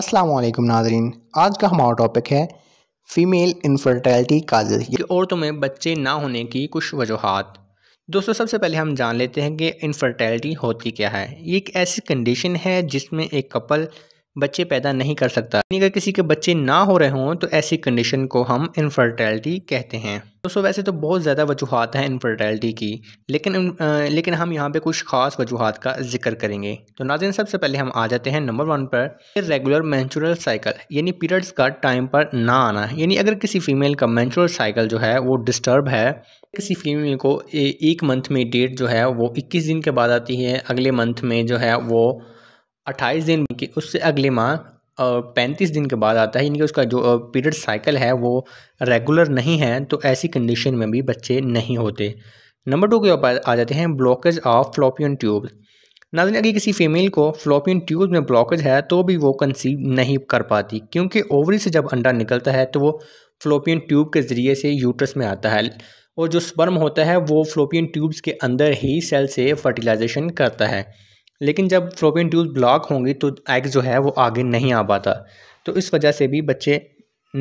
असलम नाजरीन आज का हमारा टॉपिक है फ़ीमेल इनफर्टिलिटी काजेज औरतों में बच्चे ना होने की कुछ वजूहत दोस्तों सबसे पहले हम जान लेते हैं कि इनफर्टिलिटी होती क्या है ये एक ऐसी कंडीशन है जिसमें एक कपल बच्चे पैदा नहीं कर सकता यानी अगर किसी के बच्चे ना हो रहे हों तो ऐसी कंडीशन को हम इनफर्टिलिटी कहते हैं दोस्तों वैसे तो बहुत ज़्यादा वजूहत हैं इनफर्टिलिटी की लेकिन आ, लेकिन हम यहाँ पे कुछ ख़ास वजूहत का जिक्र करेंगे तो नाजिन सबसे पहले हम आ जाते हैं नंबर वन पर रेगुलर मैंचुरल साइकिल यानी पीरियड्स का टाइम पर ना आना यानी अगर किसी फीमेल का मैंचुरल साइकिल जो है वो डिस्टर्ब है किसी फीमेल को एक मंथ में डेट जो है वो इक्कीस दिन के बाद आती है अगले मंथ में जो है वो अट्ठाईस दिन के उससे अगले माह पैंतीस दिन के बाद आता है यानी कि उसका जो पीरियड साइकिल है वो रेगुलर नहीं है तो ऐसी कंडीशन में भी बच्चे नहीं होते नंबर टू के ऊपर आ जाते हैं ब्लॉकेज ऑफ फ्लोपियन ट्यूब नाजन तो अगर किसी फीमेल को फ्लोपियन ट्यूब में ब्लॉकेज है तो भी वो कंसीव नहीं कर पाती क्योंकि ओवरी से जब अंडा निकलता है तो वो फ्लोपियन ट्यूब के ज़रिए से यूट्रस में आता है और जो स्पर्म होता है वो फ्लोपियन ट्यूब्स के अंदर ही सेल से फर्टिलाइजेशन करता है लेकिन जब फ्लोपियन ट्यूब ब्लॉक होंगी तो एग जो है वो आगे नहीं आ पाता तो इस वजह से भी बच्चे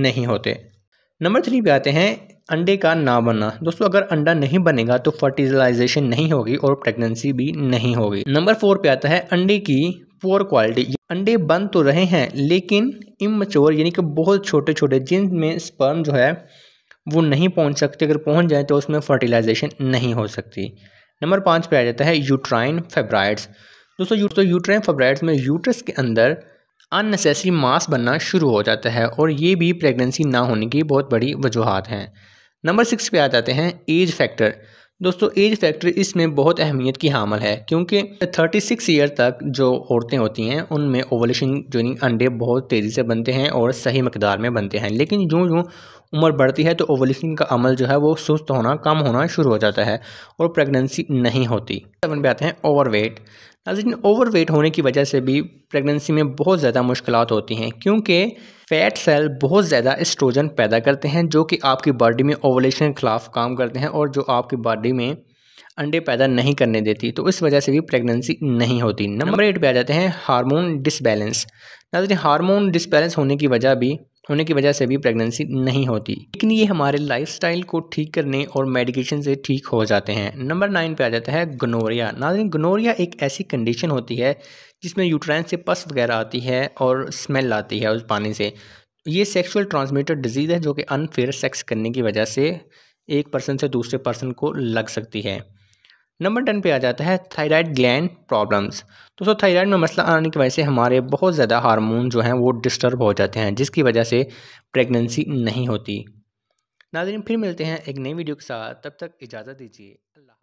नहीं होते नंबर थ्री पे आते हैं अंडे का ना बनना दोस्तों अगर अंडा नहीं बनेगा तो फर्टिलाइजेशन नहीं होगी और प्रेगनेंसी भी नहीं होगी नंबर फोर पे आता है अंडे की पोअर क्वालिटी अंडे बन तो रहे हैं लेकिन इमचोर यानी कि बहुत छोटे छोटे जिनमें स्पर्म जो है वो नहीं पहुंच सकते अगर पहुंच जाए तो उसमें फर्टिलाइजेशन नहीं हो सकती नंबर पाँच पे आ जाता है यूट्राइन फेब्राइड्स दोस्तों यू, तो यूट्राइन फेब्राइड्स में यूट्रस के अंदर अननेसेसरी मास बनना शुरू हो जाता है और ये भी प्रेगनेंसी ना होने की बहुत बड़ी वजूहत हैं नंबर सिक्स पे आ जाते हैं एज फैक्टर दोस्तों एज फैक्टर इसमें बहुत अहमियत की हामल है क्योंकि 36 ईयर तक जो औरतें होती हैं उनमें ओवलेशन जो अंडे बहुत तेज़ी से बनते हैं और सही मकदार में बनते हैं लेकिन जो जो उम्र बढ़ती है तो ओवलेशन का अमल जो है वो सुस्त होना कम होना शुरू हो जाता है और प्रेगनेंसी नहीं होती सेवन पे आते हैं ओवरवेट नाजिन ओवरवेट होने की वजह से भी प्रेगनेंसी में बहुत ज़्यादा मुश्किल होती हैं क्योंकि फैट सेल बहुत ज़्यादा इस्ट्रोजन पैदा करते हैं जो कि आपकी बॉडी में ओवलेशन के खिलाफ काम करते हैं और जो आपकी बॉडी में अंडे पैदा नहीं करने देती तो इस वजह से भी प्रेगनेंसी नहीं होती नंबर एट पे आ जाते हैं हार्मोन डिसबैलेंस नाजरी हार्मोन डिसबैलेंस होने की वजह भी होने की वजह से भी प्रेगनेंसी नहीं होती लेकिन ये हमारे लाइफस्टाइल को ठीक करने और मेडिकेशन से ठीक हो जाते हैं नंबर नाइन पे आ जाता है गनोरिया नाजन गनोरिया एक ऐसी कंडीशन होती है जिसमें यूट्राइन से पस वगैरह आती है और स्मेल आती है उस पानी से ये सेक्सुअल ट्रांसमिटेड डिजीज़ है जो कि अनफेयर सेक्स करने की वजह से एक पर्सन से दूसरे पर्सन को लग सकती है नंबर टेन पे आ जाता है थायराइड ग्लैंड प्रॉब्लम्स दोस्तों थायराइड में मसला आने की वजह से हमारे बहुत ज़्यादा हार्मोन जो हैं वो डिस्टर्ब हो जाते हैं जिसकी वजह से प्रेगनेंसी नहीं होती नाजरीन फिर मिलते हैं एक नई वीडियो के साथ तब तक इजाज़त दीजिए अल्लाह